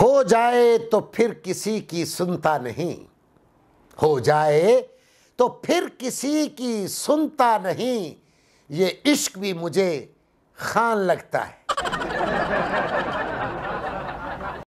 हो जाए तो फिर किसी की सुनता नहीं हो जाए तो फिर किसी की सुनता नहीं ये इश्क भी मुझे खान लगता है